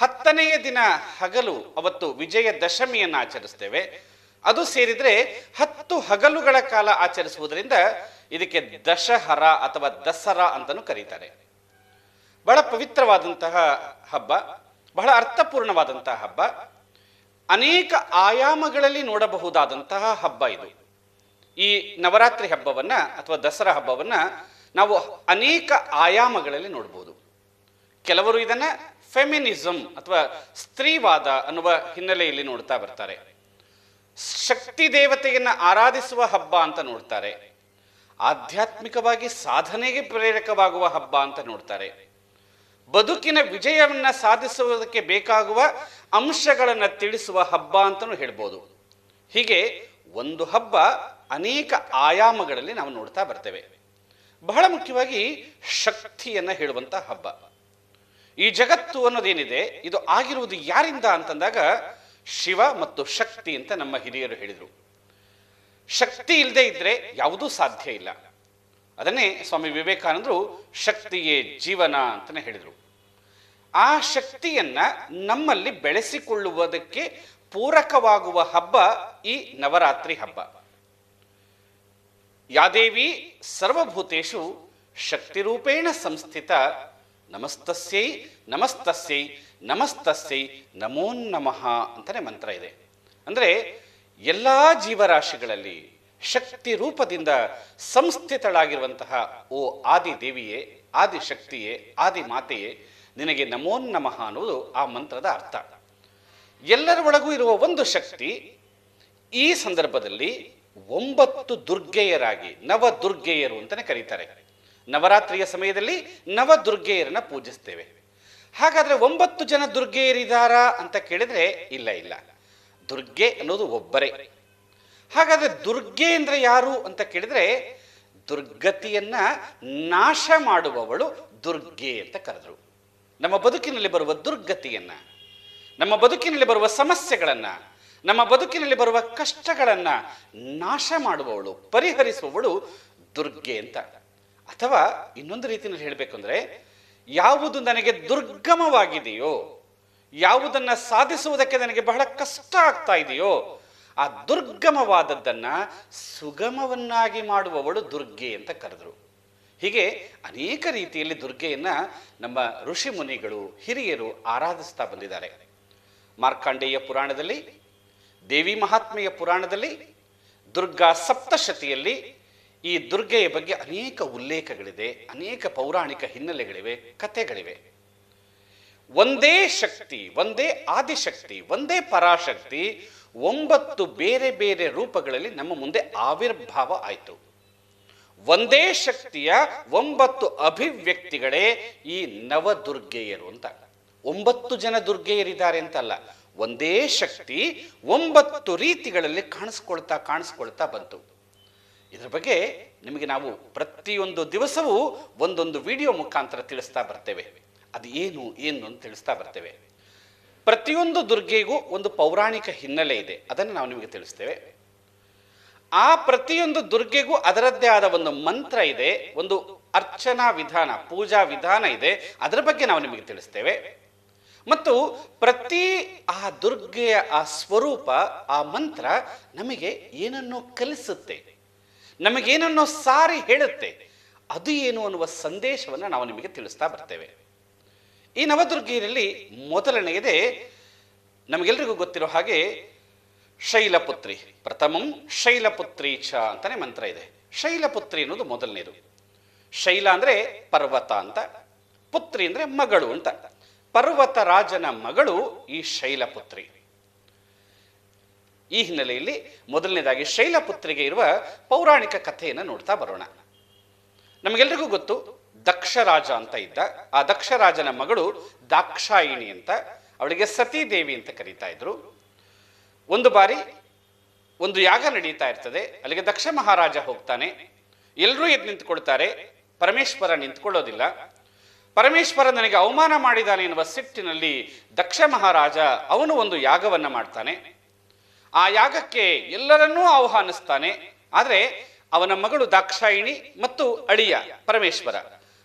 ಹತ್ತನೆಯ ದಿನ ಹಗಲು ಅವತ್ತು ವಿಜಯ ದಶಮಿಯನ್ನು ಆಚರಿಸ್ತೇವೆ ಅದು ಸೇರಿದರೆ ಹತ್ತು ಹಗಲುಗಳ ಕಾಲ ಆಚರಿಸುವುದರಿಂದ ಇದಕ್ಕೆ ದಶಹರ ಅಥವಾ ದಸರಾ ಅಂತಲೂ ಕರೀತಾರೆ ಬಹಳ ಪವಿತ್ರವಾದಂತಹ ಹಬ್ಬ ಬಹಳ ಅರ್ಥಪೂರ್ಣವಾದಂತಹ ಹಬ್ಬ ಅನೇಕ ಆಯಾಮಗಳಲ್ಲಿ ನೋಡಬಹುದಾದಂತಹ ಹಬ್ಬ ಇದು ಈ ನವರಾತ್ರಿ ಹಬ್ಬವನ್ನು ಅಥವಾ ದಸರಾ ಹಬ್ಬವನ್ನು ನಾವು ಅನೇಕ ಆಯಾಮಗಳಲ್ಲಿ ನೋಡ್ಬೋದು ಕೆಲವರು ಇದನ್ನು ಫೆಮಿನಿಸಮ್ ಅಥವಾ ಸ್ತ್ರೀವಾದ ಅನ್ನುವ ಹಿನ್ನೆಲೆಯಲ್ಲಿ ನೋಡ್ತಾ ಬರ್ತಾರೆ ಶಕ್ತಿ ದೇವತೆಯನ್ನು ಆರಾಧಿಸುವ ಹಬ್ಬ ಅಂತ ನೋಡ್ತಾರೆ ಆಧ್ಯಾತ್ಮಿಕವಾಗಿ ಸಾಧನೆಗೆ ಪ್ರೇರಕವಾಗುವ ಹಬ್ಬ ಅಂತ ನೋಡ್ತಾರೆ ಬದುಕಿನ ವಿಜಯವನ್ನು ಸಾಧಿಸುವುದಕ್ಕೆ ಬೇಕಾಗುವ ಅಂಶಗಳನ್ನು ತಿಳಿಸುವ ಹಬ್ಬ ಅಂತಲೂ ಹೇಳ್ಬೋದು ಹೀಗೆ ಒಂದು ಹಬ್ಬ ಅನೇಕ ಆಯಾಮಗಳಲ್ಲಿ ನಾವು ನೋಡ್ತಾ ಬರ್ತೇವೆ ಬಹಳ ಮುಖ್ಯವಾಗಿ ಶಕ್ತಿಯನ್ನು ಹೇಳುವಂಥ ಹಬ್ಬ ಈ ಜಗತ್ತು ಅನ್ನೋದೇನಿದೆ ಇದು ಆಗಿರುವುದು ಯಾರಿಂದ ಅಂತಂದಾಗ ಶಿವ ಮತ್ತು ಶಕ್ತಿ ಅಂತ ನಮ್ಮ ಹಿರಿಯರು ಹೇಳಿದರು ಶಕ್ತಿ ಇಲ್ಲದೆ ಇದ್ರೆ ಯಾವುದೂ ಸಾಧ್ಯ ಇಲ್ಲ ಅದನ್ನೇ ಸ್ವಾಮಿ ವಿವೇಕಾನಂದರು ಶಕ್ತಿಯೇ ಜೀವನ ಅಂತಲೇ ಹೇಳಿದರು ಆ ಶಕ್ತಿಯನ್ನ ನಮ್ಮಲ್ಲಿ ಬೆಳೆಸಿಕೊಳ್ಳುವುದಕ್ಕೆ ಪೂರಕವಾಗುವ ಹಬ್ಬ ಈ ನವರಾತ್ರಿ ಹಬ್ಬ ಯಾದೇವಿ ಸರ್ವಭೂತೇಶು ಶಕ್ತಿರೂಪೇಣ ಸಂಸ್ಥಿತ ನಮಸ್ತಸ್ಯೈ ನಮಸ್ತಸ್ಯೈ ನಮಸ್ತಸ್ಯೈ ನಮೋನ್ನಮಃ ನಮಃ ಅಂತಲೇ ಮಂತ್ರ ಇದೆ ಅಂದರೆ ಎಲ್ಲ ಜೀವರಾಶಿಗಳಲ್ಲಿ ಶಕ್ತಿ ರೂಪದಿಂದ ಸಂಸ್ಥಿತಳಾಗಿರುವಂತಹ ಓ ಆದಿ ದೇವಿಯೇ ಆದಿ ಶಕ್ತಿಯೇ ಆದಿ ಮಾತೆಯೇ ನಿನಗೆ ನಮೋನ್ನಮಃ ನಮಃ ಅನ್ನುವುದು ಆ ಮಂತ್ರದ ಅರ್ಥ ಎಲ್ಲರ ಒಳಗೂ ಇರುವ ಒಂದು ಶಕ್ತಿ ಈ ಸಂದರ್ಭದಲ್ಲಿ ಒಂಬತ್ತು ದುರ್ಗೆಯರಾಗಿ ನವ ದುರ್ಗೆಯರು ಅಂತಲೇ ಕರೀತಾರೆ ನವರಾತ್ರಿಯ ಸಮಯದಲ್ಲಿ ನವ ದುರ್ಗೆಯರನ್ನ ಪೂಜಿಸ್ತೇವೆ ಹಾಗಾದ್ರೆ ಒಂಬತ್ತು ಜನ ದುರ್ಗೆಯರಿದಾರಾ ಅಂತ ಕೇಳಿದ್ರೆ ಇಲ್ಲ ಇಲ್ಲ ದುರ್ಗೆ ಅನ್ನೋದು ಒಬ್ಬರೇ ಹಾಗಾದ್ರೆ ದುರ್ಗೆ ಅಂದ್ರೆ ಯಾರು ಅಂತ ಕೇಳಿದ್ರೆ ದುರ್ಗತಿಯನ್ನ ನಾಶ ಮಾಡುವವಳು ದುರ್ಗೆ ಅಂತ ಕರೆದ್ರು ನಮ್ಮ ಬದುಕಿನಲ್ಲಿ ಬರುವ ದುರ್ಗತಿಯನ್ನ ನಮ್ಮ ಬದುಕಿನಲ್ಲಿ ಬರುವ ಸಮಸ್ಯೆಗಳನ್ನ ನಮ್ಮ ಬದುಕಿನಲ್ಲಿ ಬರುವ ಕಷ್ಟಗಳನ್ನ ನಾಶ ಮಾಡುವವಳು ಪರಿಹರಿಸುವವಳು ದುರ್ಗೆ ಅಂತ ಅಥವಾ ಇನ್ನೊಂದು ರೀತಿಯಲ್ಲಿ ಹೇಳಬೇಕಂದ್ರೆ ಯಾವುದು ನನಗೆ ದುರ್ಗಮವಾಗಿದೆಯೋ ಯಾವುದನ್ನು ಸಾಧಿಸುವುದಕ್ಕೆ ನನಗೆ ಬಹಳ ಕಷ್ಟ ಆಗ್ತಾ ಇದೆಯೋ ಆ ದುರ್ಗಮವಾದದ್ದನ್ನು ಸುಗಮವನ್ನಾಗಿ ಮಾಡುವವಳು ದುರ್ಗೆ ಅಂತ ಕರೆದರು ಹೀಗೆ ಅನೇಕ ರೀತಿಯಲ್ಲಿ ದುರ್ಗೆಯನ್ನು ನಮ್ಮ ಋಷಿ ಮುನಿಗಳು ಹಿರಿಯರು ಆರಾಧಿಸ್ತಾ ಬಂದಿದ್ದಾರೆ ಮಾರ್ಕಾಂಡೇಯ ಪುರಾಣದಲ್ಲಿ ದೇವಿ ಮಹಾತ್ಮೆಯ ಪುರಾಣದಲ್ಲಿ ದುರ್ಗಾ ಸಪ್ತಶತಿಯಲ್ಲಿ ಈ ದುರ್ಗೆಯ ಬಗ್ಗೆ ಅನೇಕ ಉಲ್ಲೇಖಗಳಿದೆ ಅನೇಕ ಪೌರಾಣಿಕ ಹಿನ್ನೆಲೆಗಳಿವೆ ಕಥೆಗಳಿವೆ ಒಂದೇ ಶಕ್ತಿ ಒಂದೇ ಆದಿಶಕ್ತಿ ಒಂದೇ ಪರಾಶಕ್ತಿ ಒಂಬತ್ತು ಬೇರೆ ಬೇರೆ ರೂಪಗಳಲ್ಲಿ ನಮ್ಮ ಮುಂದೆ ಆವಿರ್ಭಾವ ಆಯಿತು ಒಂದೇ ಶಕ್ತಿಯ ಒಂಬತ್ತು ಅಭಿವ್ಯಕ್ತಿಗಳೇ ಈ ನವದುರ್ಗೆಯರು ಅಂತ ಒಂಬತ್ತು ಜನ ದುರ್ಗೆಯರಿದ್ದಾರೆ ಅಂತಲ್ಲ ಒಂದೇ ಶಕ್ತಿ ಒಂಬತ್ತು ರೀತಿಗಳಲ್ಲಿ ಕಾಣಿಸ್ಕೊಳ್ತಾ ಕಾಣಿಸ್ಕೊಳ್ತಾ ಬಂತು ಇದರ ಬಗ್ಗೆ ನಿಮಗೆ ನಾವು ಪ್ರತಿಯೊಂದು ದಿವಸವೂ ಒಂದೊಂದು ವಿಡಿಯೋ ಮುಖಾಂತರ ತಿಳಿಸ್ತಾ ಬರ್ತೇವೆ ಅದು ಏನು ಏನು ಅಂತ ತಿಳಿಸ್ತಾ ಬರ್ತೇವೆ ಪ್ರತಿಯೊಂದು ದುರ್ಗೆಗೂ ಒಂದು ಪೌರಾಣಿಕ ಹಿನ್ನೆಲೆ ಇದೆ ಅದನ್ನು ನಾವು ನಿಮಗೆ ತಿಳಿಸ್ತೇವೆ ಆ ಪ್ರತಿಯೊಂದು ದುರ್ಗೆಗೂ ಅದರದ್ದೇ ಆದ ಒಂದು ಮಂತ್ರ ಇದೆ ಒಂದು ಅರ್ಚನಾ ವಿಧಾನ ಪೂಜಾ ವಿಧಾನ ಇದೆ ಅದರ ಬಗ್ಗೆ ನಾವು ನಿಮಗೆ ತಿಳಿಸ್ತೇವೆ ಮತ್ತು ಪ್ರತಿ ಆ ದುರ್ಗೆಯ ಆ ಸ್ವರೂಪ ಆ ಮಂತ್ರ ನಮಗೆ ಏನನ್ನು ಕಲಿಸುತ್ತೆ ನಮಗೇನನ್ನೋ ಸಾರಿ ಹೇಳುತ್ತೆ ಅದು ಏನು ಅನ್ನುವ ಸಂದೇಶವನ್ನು ನಾವು ನಿಮಗೆ ತಿಳಿಸ್ತಾ ಬರ್ತೇವೆ ಈ ನವದುರ್ಗಿಯಲ್ಲಿ ಮೊದಲನೆಯದೇ ನಮಗೆಲ್ರಿಗೂ ಗೊತ್ತಿರೋ ಹಾಗೆ ಶೈಲಪುತ್ರಿ ಪ್ರಥಮಂ ಶೈಲಪುತ್ರಿ ಚ ಅಂತಾನೆ ಮಂತ್ರ ಇದೆ ಶೈಲಪುತ್ರಿ ಅನ್ನೋದು ಮೊದಲನೇದು ಶೈಲ ಅಂದರೆ ಪರ್ವತ ಅಂತ ಪುತ್ರಿ ಅಂದರೆ ಮಗಳು ಅಂತ ಪರ್ವತ ರಾಜನ ಮಗಳು ಈ ಶೈಲಪುತ್ರಿ ಈ ಹಿನ್ನೆಲೆಯಲ್ಲಿ ಮೊದಲನೇದಾಗಿ ಶೈಲಪುತ್ರಿಗೆ ಇರುವ ಪೌರಾಣಿಕ ಕಥೆಯನ್ನು ನೋಡ್ತಾ ಬರೋಣ ನಮಗೆಲ್ರಿಗೂ ಗೊತ್ತು ದಕ್ಷರಾಜ ಅಂತ ಇದ್ದ ಆ ದಕ್ಷರಾಜನ ಮಗಳು ದಾಕ್ಷಾಯಿಣಿ ಅಂತ ಅವಳಿಗೆ ಸತೀದೇವಿ ಅಂತ ಕರೀತಾ ಇದ್ರು ಒಂದು ಬಾರಿ ಒಂದು ಯಾಗ ನಡೀತಾ ಇರ್ತದೆ ಅಲ್ಲಿಗೆ ದಕ್ಷ ಮಹಾರಾಜ ಹೋಗ್ತಾನೆ ಎಲ್ಲರೂ ಎದ್ದು ನಿಂತ್ಕೊಳ್ತಾರೆ ಪರಮೇಶ್ವರ ನಿಂತ್ಕೊಳ್ಳೋದಿಲ್ಲ ಪರಮೇಶ್ವರ ನನಗೆ ಅವಮಾನ ಮಾಡಿದ್ದಾನೆ ಎನ್ನುವ ಸಿಟ್ಟಿನಲ್ಲಿ ದಕ್ಷ ಮಹಾರಾಜ ಅವನು ಒಂದು ಯಾಗವನ್ನು ಮಾಡ್ತಾನೆ ಆ ಯಾಗಕ್ಕೆ ಎಲ್ಲರನ್ನೂ ಆಹ್ವಾನಿಸ್ತಾನೆ ಆದರೆ ಅವನ ಮಗಳು ದಾಕ್ಷಾಯಿಣಿ ಮತ್ತು ಅಳಿಯ ಪರಮೇಶ್ವರ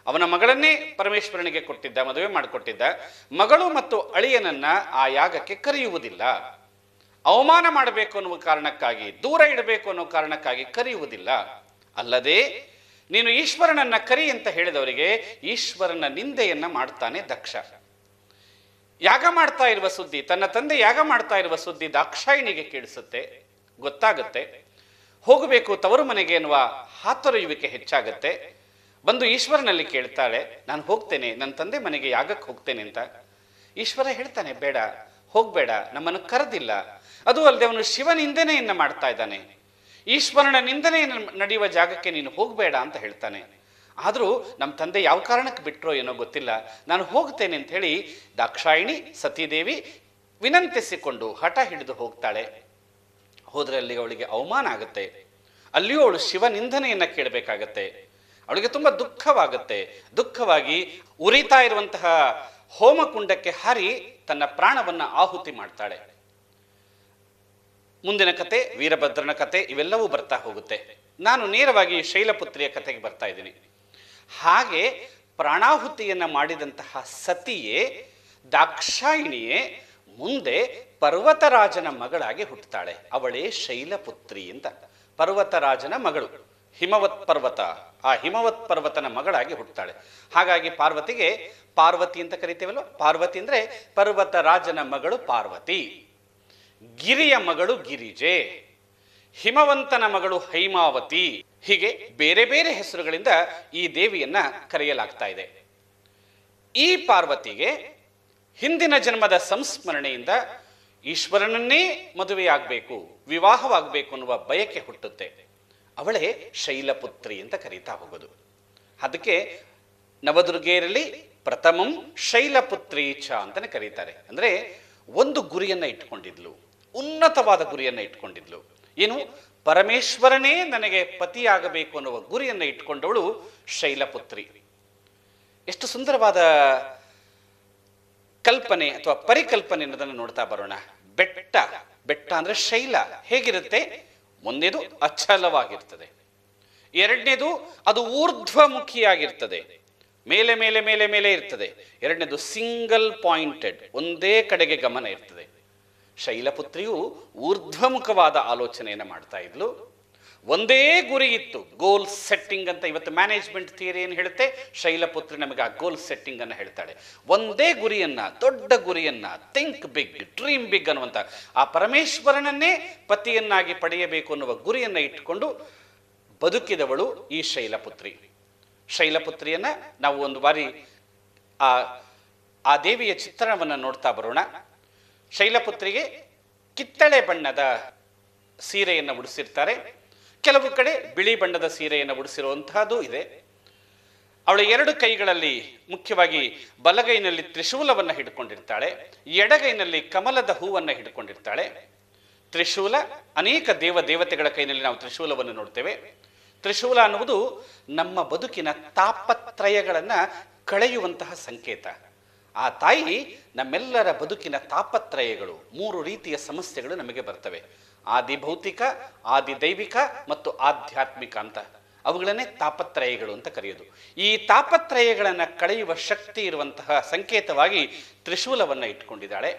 ಅವನ ಮಗಳನ್ನೇ ಪರಮೇಶ್ವರನಿಗೆ ಕೊಟ್ಟಿದ್ದ ಮದುವೆ ಮಾಡಿಕೊಟ್ಟಿದ್ದ ಮಗಳು ಮತ್ತು ಅಳಿಯನನ್ನ ಆ ಯಾಗಕ್ಕೆ ಕರೆಯುವುದಿಲ್ಲ ಅವಮಾನ ಮಾಡಬೇಕು ಅನ್ನುವ ಕಾರಣಕ್ಕಾಗಿ ದೂರ ಇಡಬೇಕು ಅನ್ನೋ ಕಾರಣಕ್ಕಾಗಿ ಕರೆಯುವುದಿಲ್ಲ ಅಲ್ಲದೆ ನೀನು ಈಶ್ವರನನ್ನ ಕರಿ ಅಂತ ಹೇಳಿದವರಿಗೆ ಈಶ್ವರನ ನಿಂದೆಯನ್ನ ಮಾಡ್ತಾನೆ ದಕ್ಷ ಯಾಗ ಮಾಡ್ತಾ ಇರುವ ಸುದ್ದಿ ತನ್ನ ತಂದೆ ಯಾಗ ಮಾಡ್ತಾ ಇರುವ ಸುದ್ದಿ ದಾಕ್ಷಾಯಿಣಿಗೆ ಕೇಳಿಸುತ್ತೆ ಗೊತ್ತಾಗುತ್ತೆ ಹೋಗಬೇಕು ತವರು ಮನೆಗೆ ಎನ್ನುವ ಹಾತೊರೆಯುವಿಕೆ ಹೆಚ್ಚಾಗುತ್ತೆ ಬಂದು ಈಶ್ವರನಲ್ಲಿ ಕೇಳ್ತಾಳೆ ನಾನು ಹೋಗ್ತೇನೆ ನನ್ನ ತಂದೆ ಮನೆಗೆ ಯಾಗಕ್ಕೆ ಹೋಗ್ತೇನೆ ಅಂತ ಈಶ್ವರ ಹೇಳ್ತಾನೆ ಬೇಡ ಹೋಗ್ಬೇಡ ನಮ್ಮನ್ನು ಕರೆದಿಲ್ಲ ಅದು ಅಲ್ಲದೆ ಅವನು ಶಿವನಿಂದನೆಯನ್ನು ಮಾಡ್ತಾ ಇದ್ದಾನೆ ಈಶ್ವರನ ನಿಂದನೆಯನ್ನು ನಡೆಯುವ ಜಾಗಕ್ಕೆ ನೀನು ಹೋಗ್ಬೇಡ ಅಂತ ಹೇಳ್ತಾನೆ ಆದರೂ ನಮ್ಮ ತಂದೆ ಯಾವ ಕಾರಣಕ್ಕೆ ಬಿಟ್ಟರೋ ಏನೋ ಗೊತ್ತಿಲ್ಲ ನಾನು ಹೋಗ್ತೇನೆ ಅಂತ ಹೇಳಿ ದಾಕ್ಷಾಯಿಣಿ ಸತೀದೇವಿ ವಿನಂತಿಸಿಕೊಂಡು ಹಠ ಹಿಡಿದು ಹೋಗ್ತಾಳೆ ಹೋದರೆ ಅಲ್ಲಿ ಅವಳಿಗೆ ಅವಮಾನ ಆಗುತ್ತೆ ಅಲ್ಲಿಯೂ ಅವಳು ಶಿವನಿಂದನೆಯನ್ನು ಕೇಳಬೇಕಾಗತ್ತೆ ಅವಳಿಗೆ ತುಂಬ ದುಃಖವಾಗುತ್ತೆ ದುಃಖವಾಗಿ ಉರಿತಾ ಇರುವಂತಹ ಹೋಮಕುಂಡಕ್ಕೆ ಹಾರಿ ತನ್ನ ಪ್ರಾಣವನ್ನು ಆಹುತಿ ಮಾಡ್ತಾಳೆ ಮುಂದಿನ ಕತೆ ವೀರಭದ್ರನ ಕತೆ ಇವೆಲ್ಲವೂ ಬರ್ತಾ ಹೋಗುತ್ತೆ ನಾನು ನೇರವಾಗಿ ಶೈಲಪುತ್ರಿಯ ಕತೆಗೆ ಬರ್ತಾ ಇದ್ದೀನಿ ಹಾಗೆ ಪ್ರಾಣಾಹುತಿಯನ್ನು ಮಾಡಿದಂತಹ ಸತಿಯೇ ದಾಕ್ಷಾಯಿಣಿಯೇ ಮುಂದೆ ಪರ್ವತರಾಜನ ಮಗಳಾಗಿ ಹುಟ್ಟುತ್ತಾಳೆ ಅವಳೇ ಶೈಲಪುತ್ರಿ ಅಂತ ಪರ್ವತರಾಜನ ಮಗಳು ಹಿಮವತ್ ಪರ್ವತ ಆ ಹಿಮವತ್ ಪರ್ವತನ ಮಗಳಾಗಿ ಹುಟ್ಟುತ್ತಾಳೆ ಹಾಗಾಗಿ ಪಾರ್ವತಿಗೆ ಪಾರ್ವತಿ ಅಂತ ಕರಿತೇವಲ್ಲ ಪಾರ್ವತಿ ಅಂದರೆ ಪರ್ವತರಾಜನ ಮಗಳು ಪಾರ್ವತಿ ಗಿರಿಯ ಮಗಳು ಗಿರಿಜೆ ಹಿಮವಂತನ ಮಗಳು ಹೈಮಾವತಿ ಹೀಗೆ ಬೇರೆ ಬೇರೆ ಹೆಸರುಗಳಿಂದ ಈ ದೇವಿಯನ್ನ ಕರೆಯಲಾಗ್ತಾ ಇದೆ ಈ ಪಾರ್ವತಿಗೆ ಹಿಂದಿನ ಜನ್ಮದ ಸಂಸ್ಮರಣೆಯಿಂದ ಈಶ್ವರನನ್ನೇ ಮದುವೆಯಾಗಬೇಕು ವಿವಾಹವಾಗಬೇಕು ಅನ್ನುವ ಬಯಕೆ ಹುಟ್ಟುತ್ತೆ ಅವಳೇ ಶೈಲಪುತ್ರಿ ಅಂತ ಕರೀತಾ ಹೋಗೋದು ಅದಕ್ಕೆ ನವದುರ್ಗೆಯರಲ್ಲಿ ಪ್ರಥಮಂ ಶೈಲಪುತ್ರಿ ಚ ಅಂತಾನೆ ಕರೀತಾರೆ ಅಂದ್ರೆ ಒಂದು ಗುರಿಯನ್ನ ಇಟ್ಕೊಂಡಿದ್ಲು ಉನ್ನತವಾದ ಗುರಿಯನ್ನ ಇಟ್ಕೊಂಡಿದ್ಲು ಏನು ಪರಮೇಶ್ವರನೇ ನನಗೆ ಪತಿಯಾಗಬೇಕು ಅನ್ನುವ ಗುರಿಯನ್ನು ಇಟ್ಕೊಂಡವಳು ಶೈಲಪುತ್ರಿ ಎಷ್ಟು ಸುಂದರವಾದ ಕಲ್ಪನೆ ಅಥವಾ ಪರಿಕಲ್ಪನೆ ಅನ್ನೋದನ್ನು ನೋಡ್ತಾ ಬರೋಣ ಬೆಟ್ಟ ಬೆಟ್ಟ ಅಂದ್ರೆ ಶೈಲ ಹೇಗಿರುತ್ತೆ ಒಂದೇದು ಅಚಲವಾಗಿರ್ತದೆ ಎರಡನೇದು ಅದು ಊರ್ಧ್ವಮುಖಿಯಾಗಿರ್ತದೆ ಮೇಲೆ ಮೇಲೆ ಮೇಲೆ ಮೇಲೆ ಇರ್ತದೆ ಎರಡನೇದು ಸಿಂಗಲ್ ಪಾಯಿಂಟೆಡ್ ಒಂದೇ ಕಡೆಗೆ ಗಮನ ಇರ್ತದೆ ಶೈಲಪುತ್ರಿಯು ಊರ್ಧ್ವಮುಖವಾದ ಆಲೋಚನೆಯನ್ನು ಮಾಡ್ತಾ ಇದ್ಲು ಒಂದೇ ಗುರಿ ಇತ್ತು ಗೋಲ್ ಸೆಟ್ಟಿಂಗ್ ಅಂತ ಇವತ್ತು ಮ್ಯಾನೇಜ್ಮೆಂಟ್ ಥಿಯರಿ ಏನು ಹೇಳುತ್ತೆ ಶೈಲಪುತ್ರಿ ನಮಗೆ ಆ ಗೋಲ್ ಸೆಟ್ಟಿಂಗ್ ಅನ್ನು ಹೇಳ್ತಾಳೆ ಒಂದೇ ಗುರಿಯನ್ನ ದೊಡ್ಡ ಗುರಿಯನ್ನ ಥಿಂಕ್ ಬಿಗ್ ಡ್ರೀಮ್ ಬಿಗ್ ಅನ್ನುವಂಥ ಆ ಪರಮೇಶ್ವರನನ್ನೇ ಪತಿಯನ್ನಾಗಿ ಪಡೆಯಬೇಕು ಅನ್ನುವ ಗುರಿಯನ್ನು ಇಟ್ಟುಕೊಂಡು ಬದುಕಿದವಳು ಈ ಶೈಲಪುತ್ರಿ ಶೈಲಪುತ್ರಿಯನ್ನ ನಾವು ಒಂದು ಬಾರಿ ಆ ಆ ದೇವಿಯ ಚಿತ್ರಣವನ್ನು ನೋಡ್ತಾ ಬರೋಣ ಶೈಲಪುತ್ರಿಗೆ ಕಿತ್ತಳೆ ಬಣ್ಣದ ಸೀರೆಯನ್ನು ಉಡಿಸಿರ್ತಾರೆ ಕೆಲವು ಕಡೆ ಬಿಳಿ ಬಣ್ಣದ ಸೀರೆಯನ್ನು ಉಡಿಸಿರುವಂತಹದ್ದು ಇದೆ ಅವಳ ಎರಡು ಕೈಗಳಲ್ಲಿ ಮುಖ್ಯವಾಗಿ ಬಲಗೈನಲ್ಲಿ ತ್ರಿಶೂಲವನ್ನು ಹಿಡ್ಕೊಂಡಿರ್ತಾಳೆ ಎಡಗೈನಲ್ಲಿ ಕಮಲದ ಹೂವನ್ನು ಹಿಡ್ಕೊಂಡಿರ್ತಾಳೆ ತ್ರಿಶೂಲ ಅನೇಕ ದೇವ ದೇವತೆಗಳ ಕೈನಲ್ಲಿ ನಾವು ತ್ರಿಶೂಲವನ್ನು ನೋಡ್ತೇವೆ ತ್ರಿಶೂಲ ಅನ್ನುವುದು ನಮ್ಮ ಬದುಕಿನ ತಾಪತ್ರಯಗಳನ್ನು ಕಳೆಯುವಂತಹ ಸಂಕೇತ ಆ ತಾಯಿ ನಮ್ಮೆಲ್ಲರ ಬದುಕಿನ ತಾಪತ್ರಯಗಳು ಮೂರು ರೀತಿಯ ಸಮಸ್ಯೆಗಳು ನಮಗೆ ಬರ್ತವೆ ಆದಿ ಭೌತಿಕ ಆದಿ ದೈವಿಕ ಮತ್ತು ಆಧ್ಯಾತ್ಮಿಕ ಅಂತ ಅವುಗಳನ್ನೇ ತಾಪತ್ರಯಗಳು ಅಂತ ಕರೆಯೋದು ಈ ತಾಪತ್ರಯಗಳನ್ನು ಕಳೆಯುವ ಶಕ್ತಿ ಇರುವಂತಹ ಸಂಕೇತವಾಗಿ ತ್ರಿಶೂಲವನ್ನು ಇಟ್ಕೊಂಡಿದ್ದಾಳೆ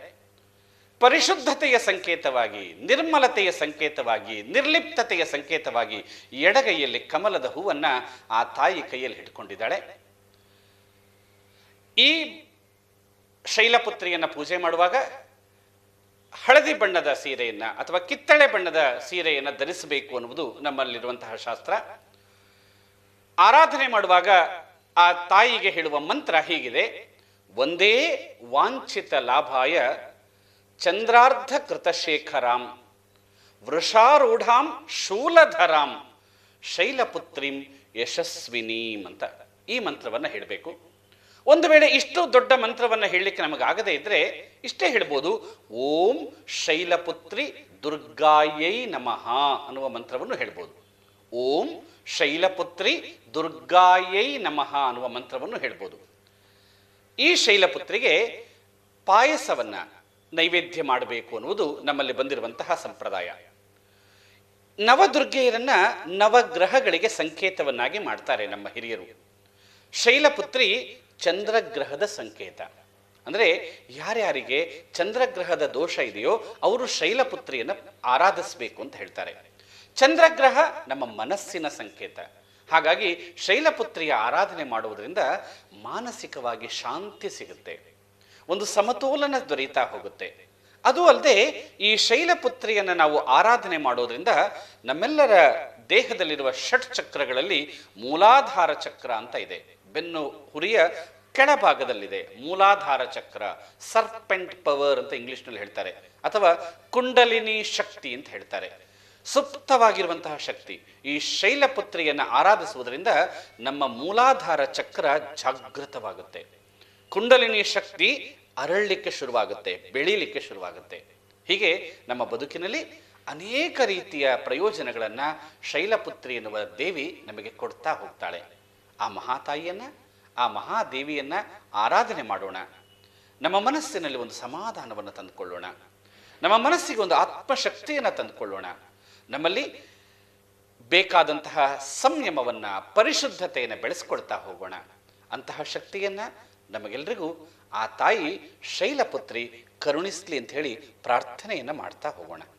ಪರಿಶುದ್ಧತೆಯ ಸಂಕೇತವಾಗಿ ನಿರ್ಮಲತೆಯ ಸಂಕೇತವಾಗಿ ನಿರ್ಲಿಪ್ತತೆಯ ಸಂಕೇತವಾಗಿ ಎಡಗೈಯಲ್ಲಿ ಕಮಲದ ಹೂವನ್ನು ಆ ತಾಯಿ ಕೈಯಲ್ಲಿ ಹಿಡ್ಕೊಂಡಿದ್ದಾಳೆ ಈ ಶೈಲಪುತ್ರಿಯನ್ನು ಪೂಜೆ ಮಾಡುವಾಗ ಹಳದಿ ಬಣ್ಣದ ಸೀರೆಯನ್ನು ಅಥವಾ ಕಿತ್ತಳೆ ಬಣ್ಣದ ಸೀರೆಯನ್ನು ಧರಿಸಬೇಕು ಅನ್ನುವುದು ನಮ್ಮಲ್ಲಿರುವಂತಹ ಶಾಸ್ತ್ರ ಆರಾಧನೆ ಮಾಡುವಾಗ ಆ ತಾಯಿಗೆ ಹೇಳುವ ಮಂತ್ರ ಹೀಗಿದೆ ಒಂದೇ ವಾಂಛಿತ ಲಾಭಾಯ ಚಂದ್ರಾರ್ಧ ಕೃತಶೇಖರಾಂ ವೃಷಾರೂಢಾಂ ಶೂಲಧರಾಂ ಶೈಲಪುತ್ರಿಂ ಯಶಸ್ವಿನೀಂ ಅಂತ ಈ ಮಂತ್ರವನ್ನು ಹೇಳಬೇಕು ಒಂದು ವೇಳೆ ಇಷ್ಟು ದೊಡ್ಡ ಮಂತ್ರವನ್ನು ಹೇಳಲಿಕ್ಕೆ ನಮಗಾಗದೇ ಇದ್ರೆ ಇಷ್ಟೇ ಹೇಳ್ಬೋದು ಓಂ ಶೈಲಪುತ್ರಿ ದುರ್ಗಾಯೈ ನಮಃ ಅನ್ನುವ ಮಂತ್ರವನ್ನು ಹೇಳ್ಬೋದು ಓಂ ಶೈಲಪುತ್ರಿ ದುರ್ಗಾಯೈ ನಮಃ ಅನ್ನುವ ಮಂತ್ರವನ್ನು ಹೇಳ್ಬೋದು ಈ ಶೈಲಪುತ್ರಿಗೆ ಪಾಯಸವನ್ನು ನೈವೇದ್ಯ ಮಾಡಬೇಕು ಅನ್ನುವುದು ನಮ್ಮಲ್ಲಿ ಬಂದಿರುವಂತಹ ಸಂಪ್ರದಾಯ ನವದುರ್ಗೆಯರನ್ನ ನವಗ್ರಹಗಳಿಗೆ ಸಂಕೇತವನ್ನಾಗಿ ಮಾಡ್ತಾರೆ ನಮ್ಮ ಹಿರಿಯರು ಶೈಲಪುತ್ರಿ ಚಂದ್ರಗ್ರಹದ ಸಂಕೇತ ಅಂದರೆ ಯಾರ್ಯಾರಿಗೆ ಚಂದ್ರಗ್ರಹದ ದೋಷ ಇದೆಯೋ ಅವರು ಶೈಲಪುತ್ರಿಯನ್ನು ಆರಾಧಿಸಬೇಕು ಅಂತ ಹೇಳ್ತಾರೆ ಚಂದ್ರಗ್ರಹ ನಮ್ಮ ಮನಸ್ಸಿನ ಸಂಕೇತ ಹಾಗಾಗಿ ಶೈಲಪುತ್ರಿಯ ಆರಾಧನೆ ಮಾಡುವುದರಿಂದ ಮಾನಸಿಕವಾಗಿ ಶಾಂತಿ ಸಿಗುತ್ತೆ ಒಂದು ಸಮತೋಲನ ದೊರೀತಾ ಹೋಗುತ್ತೆ ಅದು ಅಲ್ಲದೆ ಈ ಶೈಲಪುತ್ರಿಯನ್ನು ನಾವು ಆರಾಧನೆ ಮಾಡೋದ್ರಿಂದ ನಮ್ಮೆಲ್ಲರ ದೇಹದಲ್ಲಿರುವ ಷಟ್ ಚಕ್ರಗಳಲ್ಲಿ ಮೂಲಾಧಾರ ಚಕ್ರ ಅಂತ ಇದೆ ಬೆನ್ನು ಹುರಿಯ ಕೆಳಭಾಗದಲ್ಲಿದೆ ಮೂಲಾಧಾರ ಚಕ್ರ ಸರ್ಪೆಂಟ್ ಪವರ್ ಅಂತ ಇಂಗ್ಲಿಷ್ ನಲ್ಲಿ ಹೇಳ್ತಾರೆ ಅಥವಾ ಕುಂಡಲಿನಿ ಶಕ್ತಿ ಅಂತ ಹೇಳ್ತಾರೆ ಸುಪ್ತವಾಗಿರುವಂತಹ ಶಕ್ತಿ ಈ ಶೈಲಪುತ್ರಿಯನ್ನು ಆರಾಧಿಸುವುದರಿಂದ ನಮ್ಮ ಮೂಲಾಧಾರ ಚಕ್ರ ಜಾಗೃತವಾಗುತ್ತೆ ಕುಂಡಲಿನಿ ಶಕ್ತಿ ಅರಳಲಿಕ್ಕೆ ಶುರುವಾಗುತ್ತೆ ಬೆಳೀಲಿಕ್ಕೆ ಶುರುವಾಗುತ್ತೆ ಹೀಗೆ ನಮ್ಮ ಬದುಕಿನಲ್ಲಿ ಅನೇಕ ರೀತಿಯ ಪ್ರಯೋಜನಗಳನ್ನು ಶೈಲಪುತ್ರಿ ಎನ್ನುವ ದೇವಿ ನಮಗೆ ಕೊಡ್ತಾ ಹೋಗ್ತಾಳೆ ಆ ಮಹಾತಾಯಿಯನ್ನು ಆ ಮಹಾದೇವಿಯನ್ನ ಆರಾಧನೆ ಮಾಡೋಣ ನಮ್ಮ ಮನಸ್ಸಿನಲ್ಲಿ ಒಂದು ಸಮಾಧಾನವನ್ನು ತಂದುಕೊಳ್ಳೋಣ ನಮ್ಮ ಮನಸ್ಸಿಗೆ ಒಂದು ಆತ್ಮಶಕ್ತಿಯನ್ನು ತಂದುಕೊಳ್ಳೋಣ ನಮ್ಮಲ್ಲಿ ಬೇಕಾದಂತಹ ಸಂಯಮವನ್ನು ಪರಿಶುದ್ಧತೆಯನ್ನು ಬೆಳೆಸ್ಕೊಳ್ತಾ ಹೋಗೋಣ ಅಂತಹ ಶಕ್ತಿಯನ್ನು ನಮಗೆಲ್ರಿಗೂ ಆ ತಾಯಿ ಶೈಲಪುತ್ರಿ ಕರುಣಿಸ್ಲಿ ಅಂತ ಹೇಳಿ ಪ್ರಾರ್ಥನೆಯನ್ನು ಮಾಡ್ತಾ ಹೋಗೋಣ